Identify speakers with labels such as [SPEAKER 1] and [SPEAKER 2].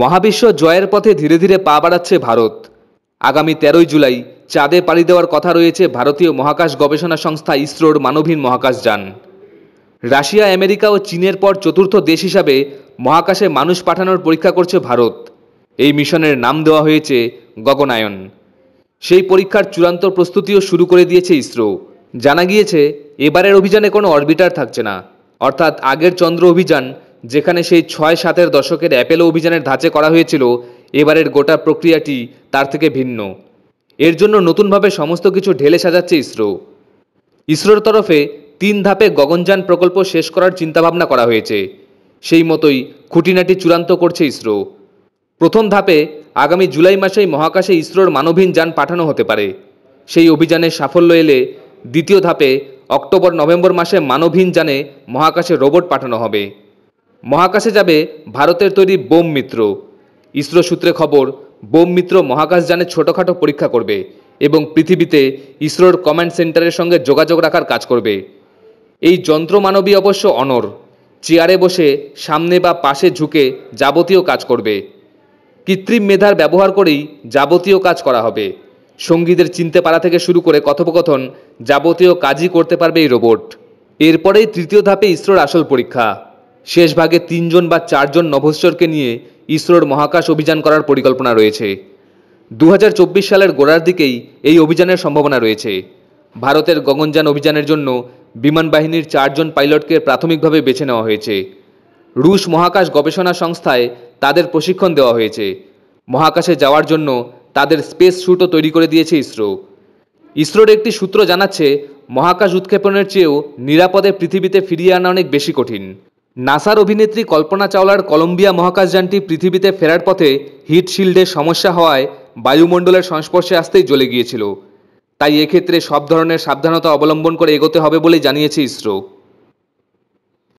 [SPEAKER 1] মহাবিশ্ব জয়ের পথে ধীরে ধীরে পা বাড়াচ্ছে ভারত আগামী তেরোই জুলাই চাঁদে পাড়ি দেওয়ার কথা রয়েছে ভারতীয় মহাকাশ গবেষণা সংস্থা ইসরোর মানবহীন মহাকাশ যান রাশিয়া আমেরিকা ও চীনের পর চতুর্থ দেশ হিসাবে মহাকাশে মানুষ পাঠানোর পরীক্ষা করছে ভারত এই মিশনের নাম দেওয়া হয়েছে গগনায়ন সেই পরীক্ষার চূড়ান্ত প্রস্তুতিও শুরু করে দিয়েছে ইসরো জানা গিয়েছে এবারের অভিযানে কোনো অরবিটার থাকছে না অর্থাৎ আগের চন্দ্র অভিযান যেখানে সেই ছয় সাতের দশকের অ্যাপেলো অভিযানের ধাঁচে করা হয়েছিল এবারের গোটা প্রক্রিয়াটি তার থেকে ভিন্ন এর জন্য নতুনভাবে সমস্ত কিছু ঢেলে সাজাচ্ছে ইসরো ইসরোর তরফে তিন ধাপে গগনযান প্রকল্প শেষ করার চিন্তাভাবনা করা হয়েছে সেই মতোই খুঁটিনাটি চূড়ান্ত করছে ইসরো প্রথম ধাপে আগামী জুলাই মাসেই মহাকাশে ইসরোর মানবহীন যান পাঠানো হতে পারে সেই অভিযানের সাফল্য এলে দ্বিতীয় ধাপে অক্টোবর নভেম্বর মাসে মানবহীন যানে মহাকাশে রোবট পাঠানো হবে মহাকাশে যাবে ভারতের তৈরি বোম মিত্র ইসরো সূত্রে খবর বোম মিত্র মহাকাশযানে ছোটোখাটো পরীক্ষা করবে এবং পৃথিবীতে ইসরোর কমান্ড সেন্টারের সঙ্গে যোগাযোগ রাখার কাজ করবে এই যন্ত্র মানবী অবশ্য অনর চেয়ারে বসে সামনে বা পাশে ঝুঁকে যাবতীয় কাজ করবে কৃত্রিম মেধার ব্যবহার করেই যাবতীয় কাজ করা হবে সঙ্গীদের চিনতে পারা থেকে শুরু করে কথোপকথন যাবতীয় কাজই করতে পারবে এই রোবট এরপরেই তৃতীয় ধাপে ইসরোর আসল পরীক্ষা শেষ ভাগে তিনজন বা চারজন নভশ্বরকে নিয়ে ইসরোর মহাকাশ অভিযান করার পরিকল্পনা রয়েছে দু সালের গোড়ার দিকেই এই অভিযানের সম্ভাবনা রয়েছে ভারতের গগনযান অভিযানের জন্য বিমান বাহিনীর চারজন পাইলটকে প্রাথমিকভাবে বেছে নেওয়া হয়েছে রুশ মহাকাশ গবেষণা সংস্থায় তাদের প্রশিক্ষণ দেওয়া হয়েছে মহাকাশে যাওয়ার জন্য তাদের স্পেস শ্যুটও তৈরি করে দিয়েছে ইসরো ইসরোর একটি সূত্র জানাচ্ছে মহাকাশ উৎক্ষেপণের চেয়েও নিরাপদে পৃথিবীতে ফিরিয়ে আনা অনেক বেশি কঠিন নাসার অভিনেত্রী কল্পনা চাওলার কলম্বিয়া মহাকাশযানটি পৃথিবীতে ফেরার পথে হিটশিল্ডের সমস্যা হওয়ায় বায়ুমণ্ডলের সংস্পর্শে আসতেই জ্বলে গিয়েছিল তাই এক্ষেত্রে সব ধরনের সাবধানতা অবলম্বন করে এগোতে হবে বলে জানিয়েছে ইসরো